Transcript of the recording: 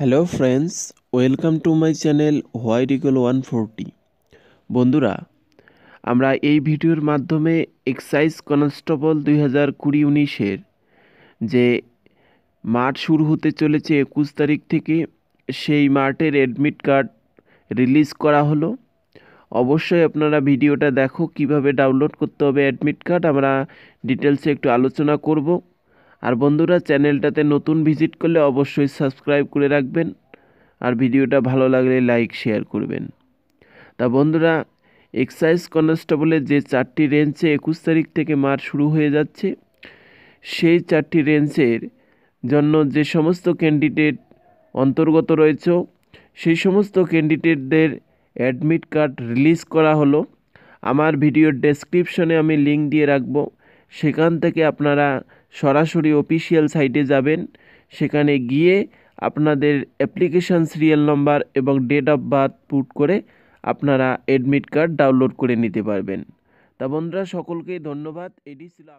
hello friends welcome to my channel Y equal one forty বন্ধুরা আমরা এই ভিডিওর মাধ্যমে এক্সাইজ কনস্টেবল দুই হাজার কুড়ি উনিশের যে মাঠ শুরু হতে চলেছে একুশ তারিখ থেকে সেই মাঠের অ্যাডমিট কার্ড রিলিজ করা হলো অবশ্যই আপনারা ভিডিওটা দেখো কিভাবে ডাউনলোড করতে হবে অ্যাডমিট কার্ড আমরা ডিটেলসে একটু আলোচনা করবো আর বন্ধুরা চ্যানেলটাতে নতুন ভিজিট করলে অবশ্যই সাবস্ক্রাইব করে রাখবেন আর ভিডিওটা ভালো লাগলে লাইক শেয়ার করবেন তা বন্ধুরা এক্সাইজ কনস্টেবলের যে চারটি রেঞ্জে একুশ তারিখ থেকে মার শুরু হয়ে যাচ্ছে সেই চারটি রেঞ্জের জন্য যে সমস্ত ক্যান্ডিডেট অন্তর্গত রয়েছে সেই সমস্ত ক্যান্ডিডেটদের অ্যাডমিট কার্ড রিলিজ করা হলো আমার ভিডিওর ডেসক্রিপশনে আমি লিঙ্ক দিয়ে রাখবো সেখান থেকে আপনারা সরাসরি অফিসিয়াল সাইটে যাবেন সেখানে গিয়ে আপনাদের অ্যাপ্লিকেশান সিরিয়াল নম্বর এবং ডেট অফ বার্থ পুট করে আপনারা অ্যাডমিট কার্ড ডাউনলোড করে নিতে পারবেন তা বন্ধুরা সকলকেই ধন্যবাদ এটি ছিল